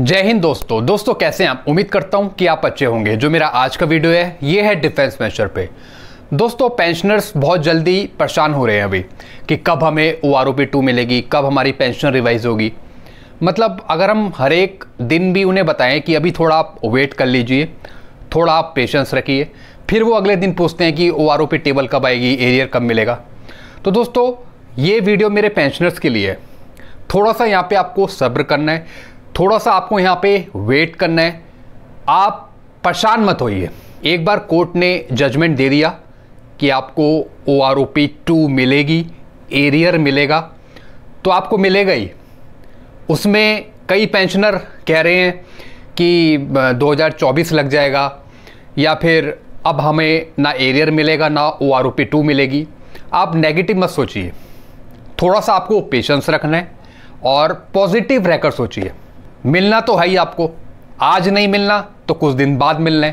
जय हिंद दोस्तों दोस्तों कैसे हैं आप उम्मीद करता हूं कि आप अच्छे होंगे जो मेरा आज का वीडियो है ये है डिफेंस मेजर पे दोस्तों पेंशनर्स बहुत जल्दी परेशान हो रहे हैं अभी कि कब हमें O R O P two मिलेगी कब हमारी पेंशन रिवाइज होगी मतलब अगर हम हर एक दिन भी उन्हें बताएं कि अभी थोड़ा आप वेट कर लीजिए थोड़ा आप पेशेंस रखिए फिर वो अगले दिन पूछते हैं कि O R O P table कब आएगी एरियर कब मिलेगा तो दोस्तों ये वीडियो मेरे पेंशनर्स के लिए है थोड़ा सा यहाँ पे आपको सब्र करना है थोड़ा सा आपको यहाँ पे वेट करना है आप परेशान मत होइए एक बार कोर्ट ने जजमेंट दे दिया कि आपको O R O P two मिलेगी एरियर मिलेगा तो आपको मिलेगा ही उसमें कई पेंशनर कह रहे हैं कि 2024 लग जाएगा या फिर अब हमें ना एरियर मिलेगा ना O R O P two मिलेगी आप नेगेटिव मत सोचिए थोड़ा सा आपको पेशेंस रखना है और पॉजिटिव रहकर सोचिए मिलना तो है ही आपको आज नहीं मिलना तो कुछ दिन बाद मिल लें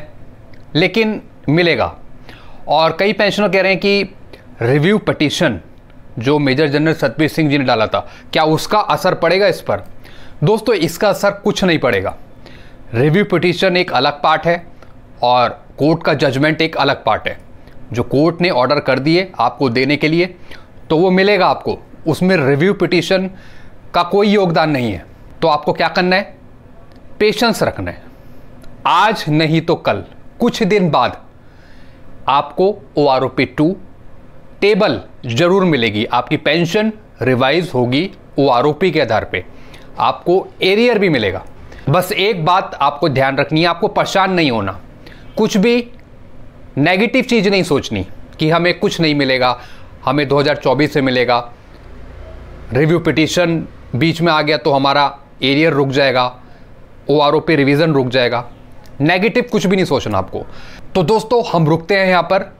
लेकिन मिलेगा और कई पेंशनर कह रहे हैं कि रिव्यू पटिशन जो मेजर जनरल सतबीर सिंह जी ने डाला था क्या उसका असर पड़ेगा इस पर दोस्तों इसका असर कुछ नहीं पड़ेगा रिव्यू पटिशन एक अलग पार्ट है और कोर्ट का जजमेंट एक अलग पार्ट है जो कोर्ट ने ऑर्डर कर दिए आपको देने के लिए तो वो मिलेगा आपको उसमें रिव्यू पिटिशन का कोई योगदान नहीं है तो आपको क्या करना है पेशेंस रखना है आज नहीं तो कल कुछ दिन बाद आपको O R O P two table जरूर मिलेगी आपकी पेंशन रिवाइज होगी ओ आर ओ पी के आधार पे आपको एरियर भी मिलेगा बस एक बात आपको ध्यान रखनी है आपको परेशान नहीं होना कुछ भी नेगेटिव चीज़ नहीं सोचनी कि हमें कुछ नहीं मिलेगा हमें 2024 से मिलेगा रिव्यू पिटिशन बीच में आ गया तो हमारा एरियर रुक जाएगा ओ आर ओ पे रिविज़न रुक जाएगा नेगेटिव कुछ भी नहीं सोचना आपको तो दोस्तों हम रुकते हैं यहाँ पर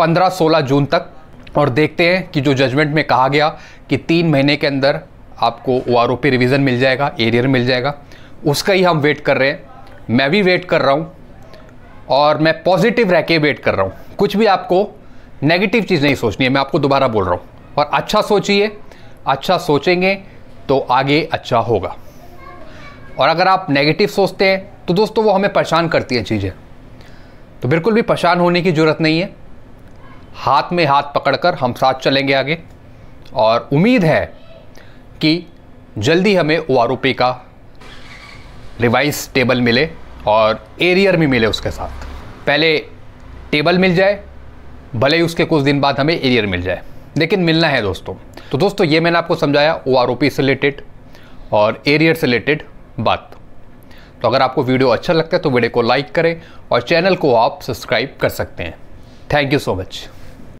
15-16 जून तक और देखते हैं कि जो जजमेंट में कहा गया कि तीन महीने के अंदर आपको ओ आर ओ पे रिविज़न मिल जाएगा एरियर मिल जाएगा उसका ही हम वेट कर रहे हैं मैं भी वेट कर रहा हूँ और मैं पॉजिटिव रह के वेट कर रहा हूँ कुछ भी आपको नेगेटिव चीज़ नहीं सोचनी है मैं आपको दोबारा बोल रहा हूँ और अच्छा सोचिए अच्छा सोचेंगे तो आगे अच्छा होगा और अगर आप नेगेटिव सोचते हैं तो दोस्तों वो हमें परेशान करती हैं चीज़ें तो बिल्कुल भी परेशान होने की ज़रूरत नहीं है हाथ में हाथ पकड़कर हम साथ चलेंगे आगे और उम्मीद है कि जल्दी हमें ओ आर का रिवाइज टेबल मिले और एरियर e भी मिले उसके साथ पहले टेबल मिल जाए भले ही उसके कुछ दिन बाद हमें एरियर e मिल जाए लेकिन मिलना है दोस्तों तो दोस्तों ये मैंने आपको समझाया ओ से रिलेटेड और एरियर e से रिलेटेड बात तो अगर आपको वीडियो अच्छा लगता है तो वीडियो को लाइक करें और चैनल को आप सब्सक्राइब कर सकते हैं थैंक यू सो मच